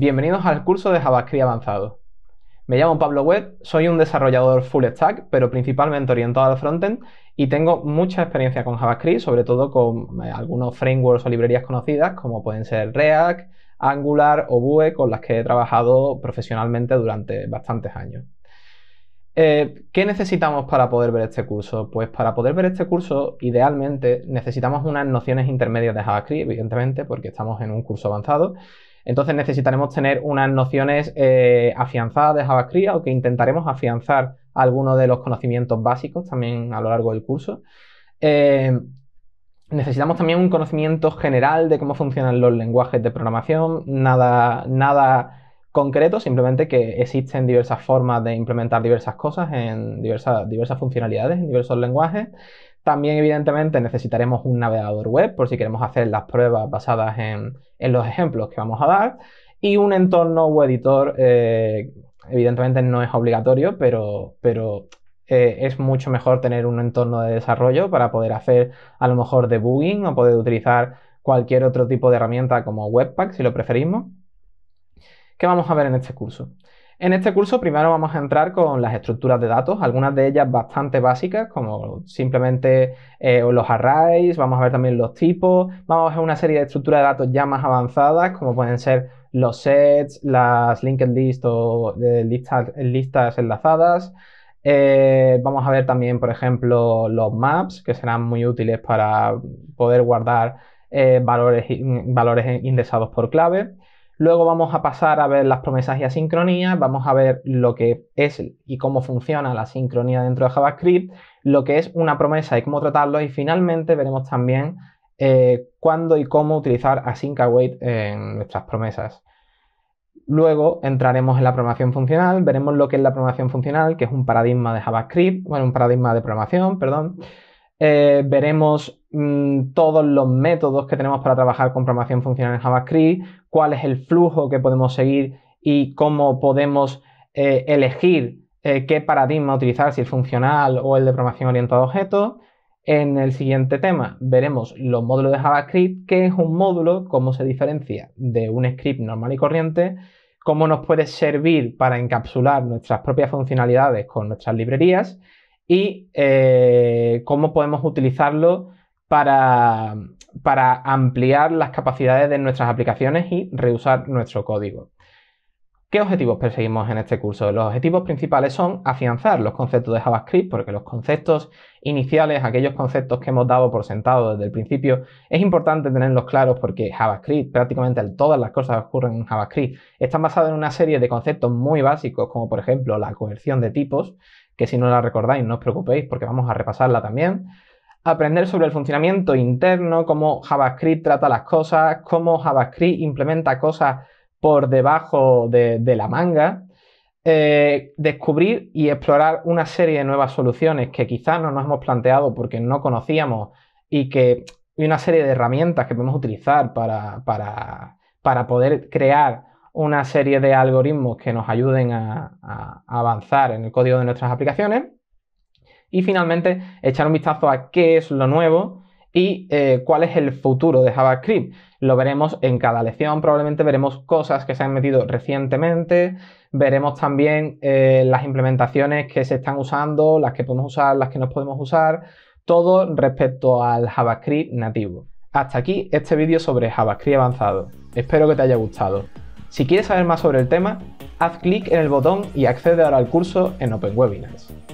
Bienvenidos al curso de JavaScript avanzado. Me llamo Pablo Web, soy un desarrollador full stack, pero principalmente orientado al frontend y tengo mucha experiencia con JavaScript, sobre todo con eh, algunos frameworks o librerías conocidas como pueden ser React, Angular o Vue, con las que he trabajado profesionalmente durante bastantes años. Eh, ¿Qué necesitamos para poder ver este curso? Pues para poder ver este curso, idealmente necesitamos unas nociones intermedias de JavaScript, evidentemente, porque estamos en un curso avanzado, entonces necesitaremos tener unas nociones eh, afianzadas de JavaScript, que intentaremos afianzar algunos de los conocimientos básicos también a lo largo del curso. Eh, necesitamos también un conocimiento general de cómo funcionan los lenguajes de programación, nada, nada concreto, simplemente que existen diversas formas de implementar diversas cosas en diversas, diversas funcionalidades, en diversos lenguajes. También, evidentemente, necesitaremos un navegador web por si queremos hacer las pruebas basadas en, los ejemplos que vamos a dar. Y un entorno web editor, eh, evidentemente no es obligatorio, pero, pero eh, es mucho mejor tener un entorno de desarrollo para poder hacer a lo mejor debugging o poder utilizar cualquier otro tipo de herramienta como Webpack si lo preferimos. ¿Qué vamos a ver en este curso? En este curso primero vamos a entrar con las estructuras de datos, algunas de ellas bastante básicas, como simplemente eh, los arrays, vamos a ver también los tipos, vamos a ver una serie de estructuras de datos ya más avanzadas, como pueden ser los sets, las linked list o eh, listas, enlazadas, eh, vamos a ver también, por ejemplo, los maps, que serán muy útiles para poder guardar valores, valores indexados por clave. Luego vamos a pasar a ver las promesas y asincronías, vamos a ver lo que es y cómo funciona la sincronía dentro de JavaScript, lo que es una promesa y cómo tratarlo, y finalmente veremos también eh, cuándo y cómo utilizar async await en nuestras promesas. Luego entraremos en la programación funcional, veremos lo que es la programación funcional, que es un paradigma de JavaScript, bueno, un paradigma de programación, perdón. Eh, veremos Mm, todos los métodos que tenemos para trabajar con programación funcional en JavaScript, cuál es el flujo que podemos seguir y cómo podemos eh, elegir eh, qué paradigma utilizar, si el funcional o el de programación orientada a objetos. En el siguiente tema veremos los módulos de JavaScript, qué es un módulo, cómo se diferencia de un script normal y corriente, cómo nos puede servir para encapsular nuestras propias funcionalidades con nuestras librerías y eh, cómo podemos utilizarlo para, ampliar las capacidades de nuestras aplicaciones y reusar nuestro código. ¿Qué objetivos perseguimos en este curso? Los objetivos principales son afianzar los conceptos de JavaScript, porque los conceptos iniciales, aquellos conceptos que hemos dado por sentado desde el principio, es importante tenerlos claros porque JavaScript, prácticamente todas las cosas que ocurren en JavaScript, están basadas en una serie de conceptos muy básicos, como por ejemplo la coerción de tipos, que si no la recordáis no os preocupéis porque vamos a repasarla también aprender sobre el funcionamiento interno, cómo JavaScript trata las cosas, cómo JavaScript implementa cosas por debajo de, la manga, eh, descubrir y explorar una serie de nuevas soluciones que quizás no nos hemos planteado porque no conocíamos y que y una serie de herramientas que podemos utilizar para, poder crear una serie de algoritmos que nos ayuden a avanzar en el código de nuestras aplicaciones. Y finalmente, echar un vistazo a qué es lo nuevo y eh, cuál es el futuro de JavaScript. Lo veremos en cada lección, probablemente veremos cosas que se han metido recientemente, veremos también eh, las implementaciones que se están usando, las que podemos usar, las que no podemos usar, todo respecto al JavaScript nativo. Hasta aquí este vídeo sobre JavaScript avanzado. Espero que te haya gustado. Si quieres saber más sobre el tema, haz clic en el botón y accede ahora al curso en OpenWebinars.